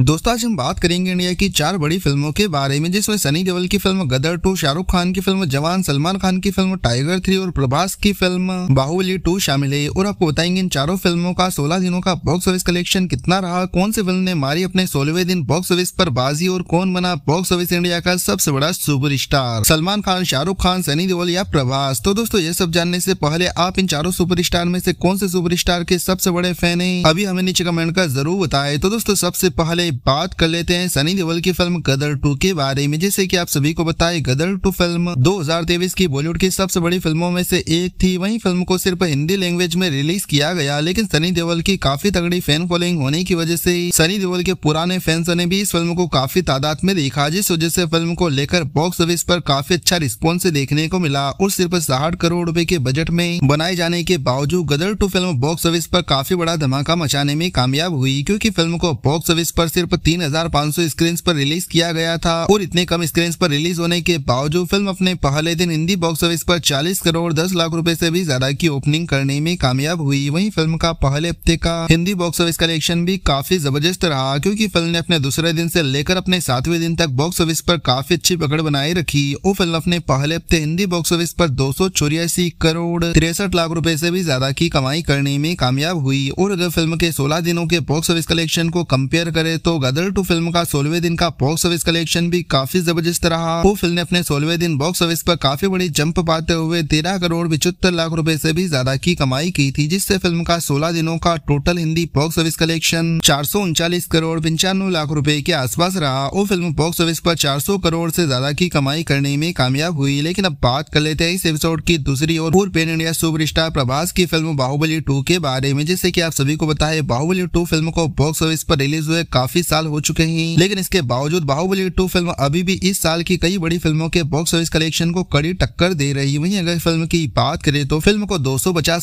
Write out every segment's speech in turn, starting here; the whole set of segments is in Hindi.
दोस्तों आज हम बात करेंगे इंडिया की चार बड़ी फिल्मों के बारे में जिसमें सनी देवल की फिल्म गदर टू शाहरुख खान की फिल्म जवान सलमान खान की फिल्म टाइगर थ्री और प्रभास की फिल्म बाहुबली टू शामिल है और आपको बताएंगे इन चारों फिल्मों का 16 दिनों का बॉक्स ऑफिस कलेक्शन कितना रहा कौन सी फिल्म ने मारी अपने सोलवे दिन बॉक्स ऑफिस पर बाजी और कौन बना बॉक्स ऑफिस इंडिया का सबसे बड़ा सुपर सलमान खान शाहरुख खान सनी देवल या प्रभास तो दोस्तों ये सब जानने से पहले आप इन चारों सुपर में से कौन से सुपर के सबसे बड़े फैन है अभी हमें नीचे कमेंट कर जरूर बताए तो दोस्तों सबसे पहले पहले बात कर लेते हैं सनी देओल की फिल्म गदर टू के बारे में जैसे कि आप सभी को बताए गदर टू फिल्म 2023 की बॉलीवुड की सबसे बड़ी फिल्मों में से एक थी वहीं फिल्म को सिर्फ हिंदी लैंग्वेज में रिलीज किया गया लेकिन सनी देओल की काफी तगड़ी फैन फॉलोइंग होने की वजह से सनी देओल के पुराने फैंस ने भी इस फिल्म को काफी तादाद में देखा जिस वजह से फिल्म को लेकर बॉक्स ऑफिस पर काफी अच्छा रिस्पॉन्स देखने को मिला और सिर्फ साठ करोड़ रूपए के बजट में बनाए जाने के बावजूद Gadar two film box office पर काफी बड़ा धमाका मचाने में कामयाब हुई क्योंकि फिल्म को बॉक्स ऑफिस पर सिर्फ तीन हजार पाँच सौ स्क्रीन पर रिलीज किया गया था और इतने कम स्क्रीन पर रिलीज होने के बावजूद फिल्म अपने पहले दिन हिंदी बॉक्स ऑफिस पर 40 करोड़ 10 लाख रुपए से भी ज्यादा की ओपनिंग करने में कामयाब हुई वहीं फिल्म का पहले हफ्ते का हिंदी बॉक्स ऑफिस कलेक्शन भी काफी जबरदस्त रहा क्यूँकी फिल्म ने अपने दूसरे दिन ऐसी लेकर अपने सातवें दिन तक बॉक्स ऑफिस पर काफी अच्छी पकड़ बनाए रखी और फिल्म अपने पहले हफ्ते हिंदी बॉक्स ऑफिस पर दो करोड़ तिरसठ लाख रूपए से भी ज्यादा की कमाई करने में कामयाब हुई और अगर फिल्म के सोलह दिनों के बॉक्स ऑफिस कलेक्शन को कम्पेयर करे तो गदर टू फिल्म का सोलवे दिन का बॉक्स ऑफिस कलेक्शन भी काफी जबरदस्त रहा वो फिल्म ने अपने सोलवे दिन बॉक्स ऑफिस पर काफी बड़ी जंप पाते हुए तेरह करोड़ पिछहत्तर लाख रूपए ऐसी भी ज्यादा की कमाई की थी जिससे फिल्म का सोलह दिनों का total Hindi box office collection चार करोड़ पंचानवे लाख रूपए के आसपास रहा वो फिल्म बॉक्स ऑफिस आरोप चार करोड़ ऐसी ज्यादा की कमाई करने में कामयाब हुई लेकिन अब बात कर लेते हैं इस एपिसोड की दूसरी और पूर्व पेन इंडिया स्टार प्रभास की फिल्म बाहुबली टू के बारे में जैसे की आप सभी को बताए बाहुबली टू फिल्म को बॉक्स ऑफिस पर रिलीज हुए काफी काफी साल हो चुके हैं लेकिन इसके बावजूद बाहुबली टू फिल्म अभी भी इस साल की कई बड़ी फिल्मों के बॉक्स ऑफिस कलेक्शन को कड़ी टक्कर दे रही वही अगर फिल्म की बात करें तो फिल्म को दो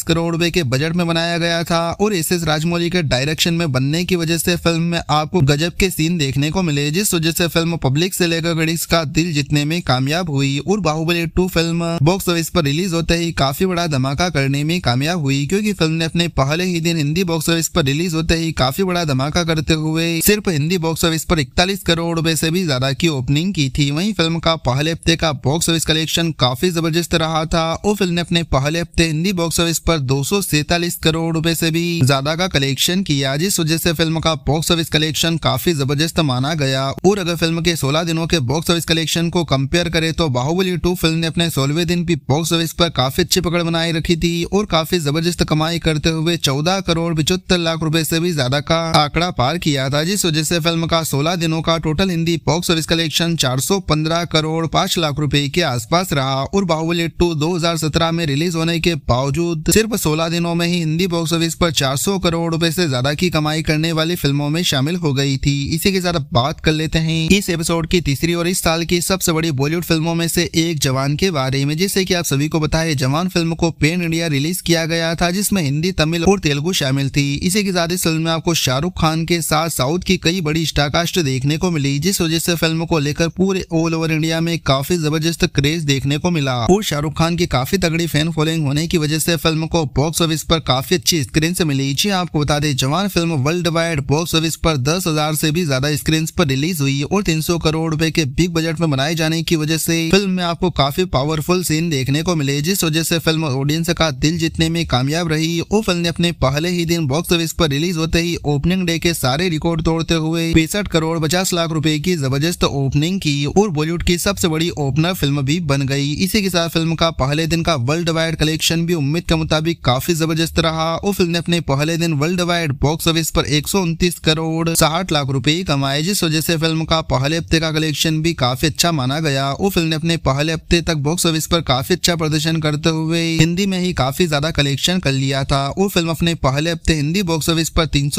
करोड़ रूपए के बजट में बनाया गया था और एस एस राजमौली के डायरेक्शन में बनने की वजह से फिल्म में आपको गजब के सीन देखने को मिले जिस वजह से फिल्म पब्लिक से लेकर गणेश का दिल जीतने में कामयाब हुई और Baahubali two film box office पर रिलीज होते ही काफी बड़ा धमाका करने में कामयाब हुई क्योंकि फिल्म ने अपने पहले ही दिन हिंदी बॉक्स ऑफिस पर रिलीज होते ही काफी बड़ा धमाका करते हुए सिर्फ सिर्फ हिंदी बॉक्स ऑफिस पर इकतालीस करोड़ रुपए से भी ज्यादा की ओपनिंग की थी वहीं फिल्म का पहले हफ्ते का बॉक्स ऑफिस कलेक्शन काफी जबरदस्त रहा था और फिल्म ने अपने पहले हफ्ते हिंदी बॉक्स ऑफिस पर दो करोड़ रुपए से भी ज्यादा का कलेक्शन किया जिस वजह से फिल्म का बॉक्स ऑफिस कलेक्शन काफी जबरदस्त माना गया और अगर फिल्म के सोलह दिनों के बॉक्स ऑफिस कलेक्शन को कम्पेयर करे तो बाहुबली टू फिल्म ने अपने सोलहवें दिन भी बॉक्स ऑफिस पर काफी अच्छी पकड़ बनाए रखी थी और काफी जबरदस्त कमाई करते हुए चौदह करोड़ पिछहत्तर लाख रूपए से भी ज्यादा का आंकड़ा पार किया था जिस वजह फिल्म का 16 दिनों का total Hindi box office collection 415 crore पाँच लाख रुपए के आसपास रहा और बाहुबली टू 2017 में रिलीज होने के बावजूद सिर्फ 16 दिनों में ही हिंदी बॉक्स ऑफिस पर 400 करोड़ रूपए ऐसी ज्यादा की कमाई करने वाली फिल्मों में शामिल हो गयी थी इसी के साथ बात कर लेते हैं इस एपिसोड की तीसरी और इस साल की सबसे बड़ी बॉलीवुड फिल्मों में से एक जवान के बारे में जिसे कि आप सभी को बताए जवान फिल्म को पेन इंडिया रिलीज किया गया था जिसमें हिंदी तमिल और तेलुगु शामिल थी इसी के साथ इस फिल्म में आपको शाहरुख खान के साथ साउथ की कई बड़ी स्टारकास्ट देखने को मिली जिस वजह से फिल्म को लेकर पूरे ऑल ओवर इंडिया में काफी जबरदस्त क्रेज देखने को मिला और शाहरुख खान की काफी तगड़ी फैन फॉलोइंग होने की वजह से फिल्म को बॉक्स ऑफिस पर काफी अच्छी स्क्रीन से मिली जी हाँ, आपको बता दें Jawan film world wide box office पर दस हजार से भी ज्यादा स्क्रीन पर रिलीज हुई और सौ करोड़ रूपए के बिग बजट में बनाए जाने की वजह से फिल्म में आपको काफी पावरफुल सीन देखने को मिले जिस वजह से फिल्म ऑडियंस का दिल जीतने में कामयाब रही और फिल्म ने अपने पहले ही दिन बॉक्स ऑफिस पर रिलीज होते ही ओपनिंग डे के सारे रिकॉर्ड तोड़ तोड़ते हुए पैंसठ करोड़ पचास लाख रूपए की जबरदस्त ओपनिंग की और बॉलीवुड की सबसे बड़ी ओपनर फिल्म भी बन गई इसी के साथ फिल्म का पहले दिन का वर्ल्ड वाइड कलेक्शन भी उम्मीद के मुताबिक काफी जबरदस्त रहा और फिल्म ने अपने पहले दिन वर्ल्ड वाइड बॉक्स ऑफिस पर एक करोड़ साठ लाख रूपए कमाए जिस वजह से फिल्म का पहले हफ्ते का कलेक्शन भी काफी अच्छा माना गया और फिल्म ने अपने पहले हफ्ते तक बॉक्स ऑफिस पर काफी अच्छा प्रदर्शन करते हुए हिंदी में ही काफी ज्यादा कलेक्शन कर लिया था और फिल्म अपने पहले हफ्ते हिंदी बॉक्स ऑफिस पर तीन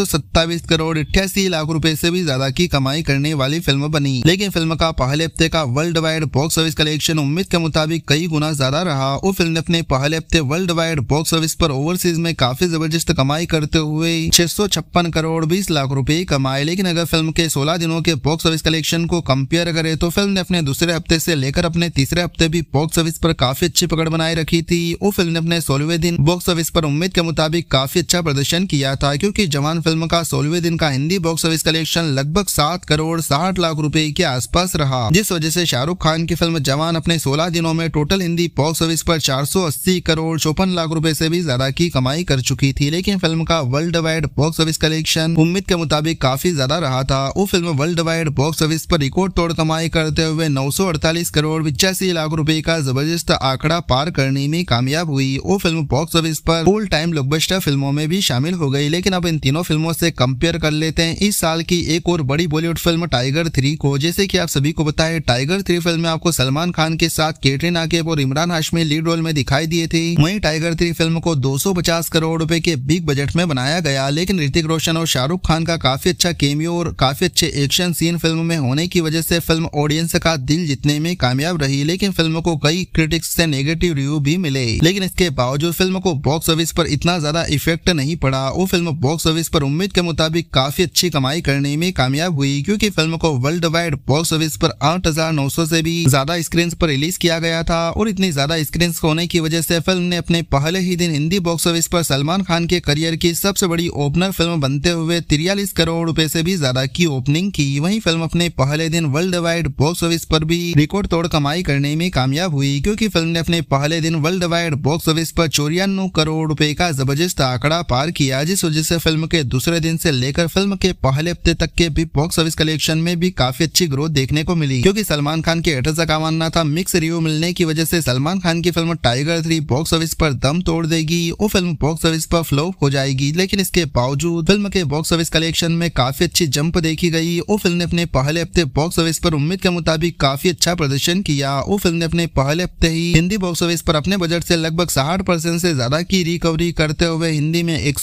करोड़ अठासी लाख रुपए से भी ज्यादा की कमाई करने वाली फिल्म बनी लेकिन फिल्म का पहले हफ्ते का world wide box office collection उम्मीद के मुताबिक कई गुना ज्यादा रहा और फिल्म ने अपने पहले हफ्ते वर्ल्ड वाइड बॉक्स ऑफिस पर ओवरसीज में काफी जबरदस्त कमाई करते हुए छह करोड़ बीस लाख रूपए कमाए लेकिन अगर फिल्म के सोलह दिनों के बॉक्स ऑफिस कलेक्शन को कम्पेयर करे तो फिल्म ने अपने दूसरे हफ्ते ऐसी लेकर अपने तीसरे हफ्ते भी बॉक्स ऑफिस आरोप काफी अच्छी पकड़ बनाए रखी थी वो फिल्म ने अपने सोलहवे दिन बॉक्स ऑफिस आरोप उम्मीद के मुताबिक काफी अच्छा प्रदर्शन किया था क्यूँकी जवान फिल्म का सोलहवे दिन का हिंदी बॉक्स ऑफिस कलेक्शन लगभग सात करोड़ साठ लाख रुपए के आसपास रहा जिस वजह से शाहरुख खान की फिल्म जवान अपने 16 दिनों में टोटल हिंदी बॉक्स ऑफिस पर 480 करोड़ चौपन लाख रुपए से भी ज्यादा की कमाई कर चुकी थी लेकिन फिल्म का world wide box office collection उम्मीद के मुताबिक काफी ज्यादा रहा था वो फिल्म वर्ल्ड वाइड बॉक्स ऑफिस पर रिकॉर्ड तोड़ कमाई करते हुए 948 करोड़ पिचासी लाख रुपए का जबरदस्त आंकड़ा पार करने में कामयाब हुई वो फिल्म बॉक्स ऑफिस पर फुल टाइम लुकबस्टर फिल्मों में भी शामिल हो गई लेकिन अब इन तीनों फिल्मों से कंपेयर कर लेते हैं इस साल साल की एक और बड़ी बॉलीवुड फिल्म टाइगर थ्री को जैसे कि आप सभी को बताए टाइगर थ्री फिल्म में आपको सलमान खान के साथ कैटरीना कैफ और इमरान हाशमी लीड रोल में दिखाई दिए थे वही टाइगर थ्री फिल्म को 250 करोड़ रूपए के बिग बजट में बनाया गया लेकिन ऋतिक रोशन और शाहरुख खान का काफी अच्छा केमियो और काफी अच्छे एक्शन सीन फिल्म में होने की वजह से फिल्म ऑडियंस का दिल जीतने में कामयाब रही लेकिन फिल्म को कई क्रिटिक्स से नेगेटिव रिव्यू भी मिले लेकिन इसके बावजूद फिल्म को बॉक्स ऑफिस पर इतना ज्यादा इफेक्ट नहीं पड़ा वो फिल्म बॉक्स ऑफिस पर उम्मीद के मुताबिक काफी अच्छी कमाई करने में कामयाब हुई क्योंकि फिल्म को वर्ल्ड वाइड बॉक्स ऑफिस पर 8,900 से भी ज्यादा स्क्रीन पर रिलीज किया गया था और इतनी ज्यादा स्क्रीन होने की वजह से फिल्म ने अपने पहले ही दिन हिंदी बॉक्स ऑफिस पर सलमान खान के करियर की सबसे बड़ी ओपनर फिल्म बनते हुए तिरयालीस करोड़ रूपए ऐसी भी ज्यादा की ओपनिंग की वही फिल्म अपने पहले दिन वर्ल्ड वाइड बॉक्स ऑफिस पर भी रिकॉर्ड तोड़ कमाई करने में कामयाब हुई क्यूँकी फिल्म ने अपने पहले दिन वर्ल्ड वाइड बॉक्स ऑफिस पर चौरानवे करोड़ रूपए का जबरदस्त आंकड़ा पार किया जिस वजह से फिल्म के दूसरे दिन से लेकर फिल्म के पहले हफ्ते तक के भी बॉक्स ऑफिस कलेक्शन में भी काफी अच्छी ग्रोथ देखने को मिली क्योंकि सलमान खान के एटर्स का मानना था मिक्स रिव्यू मिलने की वजह से सलमान खान की फिल्म टाइगर थ्री बॉक्स ऑफिस पर दम तोड़ देगी वो फिल्म बॉक्स ऑफिस पर फ्लो हो जाएगी लेकिन इसके बावजूद फिल्म के बॉक्स ऑफिस कलेक्शन में काफी अच्छी जंप देखी गई वो फिल्म ने अपने पहले हफ्ते बॉक्स ऑफिस पर उम्मीद के मुताबिक काफी अच्छा प्रदर्शन किया वो फिल्म ने अपने पहले हफ्ते ही हिंदी बॉक्स ऑफिस पर अपने बजट से लगभग साठ परसेंट ज्यादा की रिकवरी करते हुए हिंदी में एक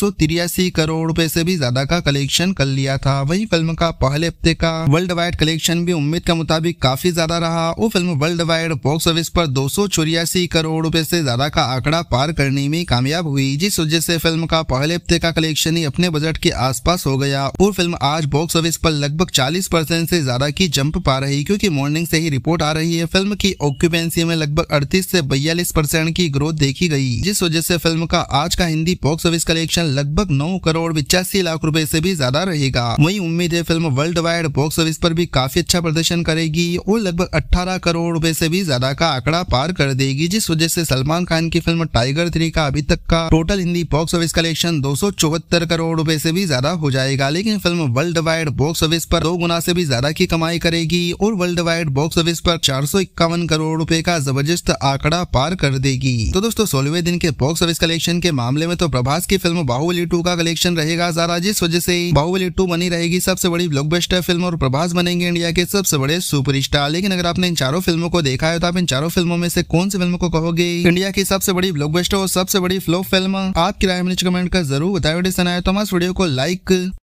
करोड़ रूपए से भी ज्यादा का कलेक्शन कर लिया था वही फिल्म का पहले हफ्ते का वर्ल्ड वाइड कलेक्शन भी उम्मीद के मुताबिक काफी ज्यादा रहा वो फिल्म वर्ल्ड वाइड बॉक्स ऑफिस पर दो करोड़ रूपए ऐसी ज्यादा का आंकड़ा पार करने में कामयाब हुई जिस वजह ऐसी फिल्म का पहले हफ्ते का कलेक्शन ही अपने बजट के आस हो गया और फिल्म आज बॉक्स ऑफिस पर लगभग 40 परसेंट ऐसी ज्यादा की जंप पा रही क्योंकि मॉर्निंग से ही रिपोर्ट आ रही है फिल्म की ऑक्यूपेंसी में लगभग 38 से 42 परसेंट की ग्रोथ देखी गई जिस वजह से फिल्म का आज का हिंदी बॉक्स ऑफिस कलेक्शन लगभग 9 करोड़ पिचासी लाख रुपए से भी ज्यादा रहेगा वहीं उम्मीद है फिल्म वर्ल्ड वाइड बॉक्स ऑफिस पर भी काफी अच्छा प्रदर्शन करेगी और लगभग 18 करोड़ रुपए से भी ज्यादा का आंकड़ा पार कर देगी जिस वजह से सलमान खान की फिल्म टाइगर थ्री का अभी तक का total Hindi box office collection दो करोड़ रूपए ऐसी भी ज्यादा हो जाएगा लेकिन फिल्म वर्ल्ड वाइड बॉक्स ऑफिस पर दो गुना से भी ज्यादा की कमाई करेगी और वर्ल्ड वाइड बॉक्स ऑफिस पर चार करोड़ रूपए का जबरदस्त आंकड़ा पार कर देगी तो दोस्तों सोलहवें दिन के बॉक्स ऑफिस कलेक्शन के मामले में तो प्रभास की फिल्म बाहुबली टू का कलेक्शन रहेगा ज्यादा जिस वजह से बाहुबली टू बनी रहे रहेगी सबसे बड़ी ब्लॉकबस्टर फिल्म और प्रभास बनेंगे इंडिया के सबसे बड़े सुपरस्टार लेकिन अगर आपने इन चारों फिल्मों को देखा है तो आप इन चारों फिल्मों में से कौन सी फिल्म को कहोगे इंडिया की सबसे बड़ी ब्लॉकबस्टर और सबसे बड़ी फ्लो फिल्म आपकी राय में कमेंट कर जरूर बताया तो हमारे वीडियो को लाइक